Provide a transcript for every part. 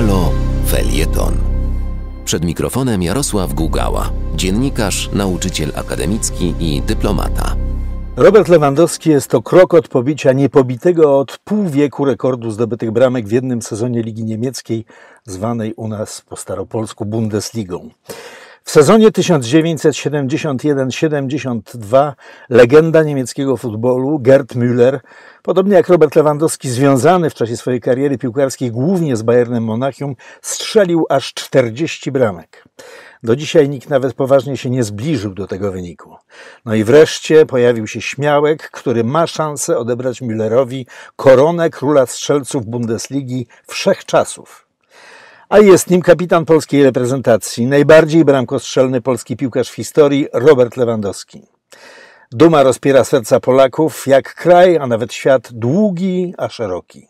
Halo Felieton. Przed mikrofonem Jarosław Gugała, dziennikarz, nauczyciel akademicki i dyplomata. Robert Lewandowski jest to krok od pobicia niepobitego od pół wieku rekordu zdobytych bramek w jednym sezonie Ligi Niemieckiej, zwanej u nas po staropolsku Bundesligą. W sezonie 1971-72 legenda niemieckiego futbolu Gerd Müller, podobnie jak Robert Lewandowski, związany w czasie swojej kariery piłkarskiej głównie z Bayernem Monachium, strzelił aż 40 bramek. Do dzisiaj nikt nawet poważnie się nie zbliżył do tego wyniku. No i wreszcie pojawił się śmiałek, który ma szansę odebrać Müllerowi koronę króla strzelców Bundesligi wszechczasów a jest nim kapitan polskiej reprezentacji, najbardziej bramkostrzelny polski piłkarz w historii Robert Lewandowski. Duma rozpiera serca Polaków, jak kraj, a nawet świat długi, a szeroki.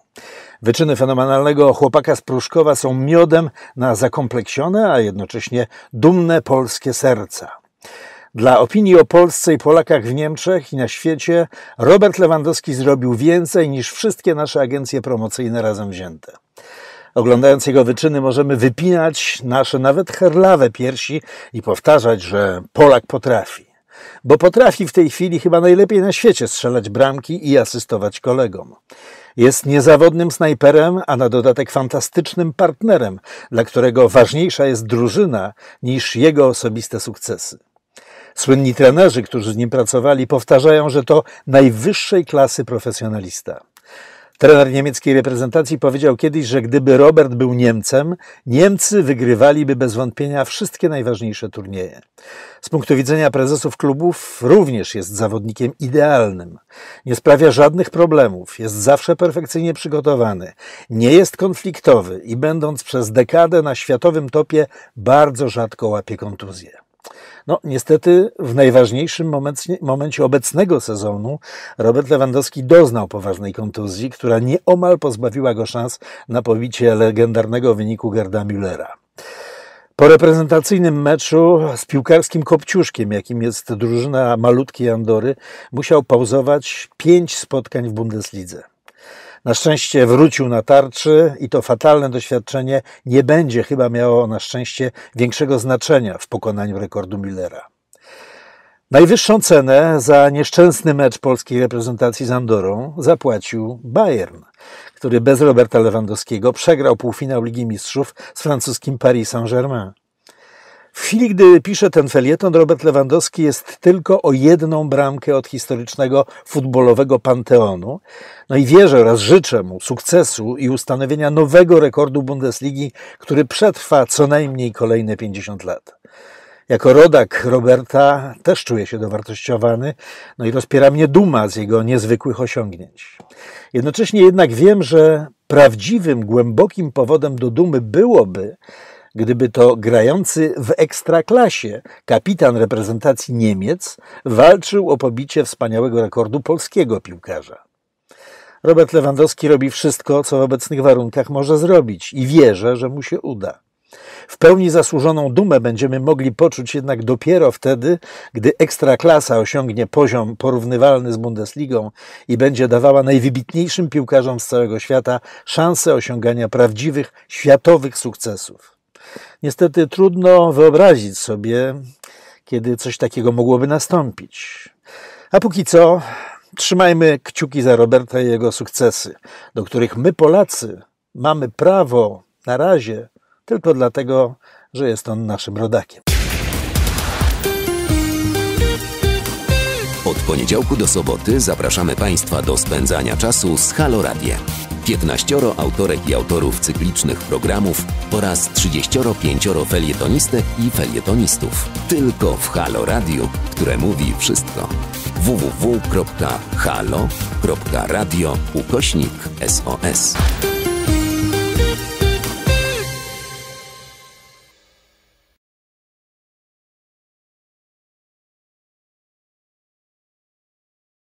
Wyczyny fenomenalnego chłopaka z Pruszkowa są miodem na zakompleksione, a jednocześnie dumne polskie serca. Dla opinii o Polsce i Polakach w Niemczech i na świecie Robert Lewandowski zrobił więcej niż wszystkie nasze agencje promocyjne razem wzięte. Oglądając jego wyczyny, możemy wypinać nasze nawet herlawe piersi i powtarzać, że Polak potrafi. Bo potrafi w tej chwili chyba najlepiej na świecie strzelać bramki i asystować kolegom. Jest niezawodnym snajperem, a na dodatek fantastycznym partnerem, dla którego ważniejsza jest drużyna niż jego osobiste sukcesy. Słynni trenerzy, którzy z nim pracowali, powtarzają, że to najwyższej klasy profesjonalista. Trener niemieckiej reprezentacji powiedział kiedyś, że gdyby Robert był Niemcem, Niemcy wygrywaliby bez wątpienia wszystkie najważniejsze turnieje. Z punktu widzenia prezesów klubów również jest zawodnikiem idealnym. Nie sprawia żadnych problemów, jest zawsze perfekcyjnie przygotowany, nie jest konfliktowy i będąc przez dekadę na światowym topie bardzo rzadko łapie kontuzję. No, niestety w najważniejszym momencie, momencie obecnego sezonu Robert Lewandowski doznał poważnej kontuzji, która nieomal pozbawiła go szans na powicie legendarnego wyniku Gerda Müllera. Po reprezentacyjnym meczu z piłkarskim kopciuszkiem, jakim jest drużyna malutkiej Andory, musiał pauzować pięć spotkań w Bundeslidze. Na szczęście wrócił na tarczy i to fatalne doświadczenie nie będzie chyba miało na szczęście większego znaczenia w pokonaniu rekordu Millera. Najwyższą cenę za nieszczęsny mecz polskiej reprezentacji z Andorą zapłacił Bayern, który bez Roberta Lewandowskiego przegrał półfinał Ligi Mistrzów z francuskim Paris Saint-Germain. W chwili, gdy pisze ten felieton, Robert Lewandowski jest tylko o jedną bramkę od historycznego futbolowego panteonu. No i wierzę oraz życzę mu sukcesu i ustanowienia nowego rekordu Bundesligi, który przetrwa co najmniej kolejne 50 lat. Jako rodak Roberta też czuję się dowartościowany, no i rozpiera mnie duma z jego niezwykłych osiągnięć. Jednocześnie jednak wiem, że prawdziwym, głębokim powodem do dumy byłoby, Gdyby to grający w ekstraklasie kapitan reprezentacji Niemiec walczył o pobicie wspaniałego rekordu polskiego piłkarza. Robert Lewandowski robi wszystko, co w obecnych warunkach może zrobić i wierzę, że mu się uda. W pełni zasłużoną dumę będziemy mogli poczuć jednak dopiero wtedy, gdy ekstraklasa osiągnie poziom porównywalny z Bundesligą i będzie dawała najwybitniejszym piłkarzom z całego świata szansę osiągania prawdziwych, światowych sukcesów. Niestety trudno wyobrazić sobie, kiedy coś takiego mogłoby nastąpić. A póki co, trzymajmy kciuki za Roberta i jego sukcesy, do których my, Polacy, mamy prawo na razie tylko dlatego, że jest on naszym rodakiem. Od poniedziałku do soboty zapraszamy Państwa do spędzania czasu z Halo Radiem. 15 autorek i autorów cyklicznych programów oraz 35 felietonistek i felietonistów. Tylko w Halo Radio, które mówi wszystko. www.halo.radio ukośnik SOS.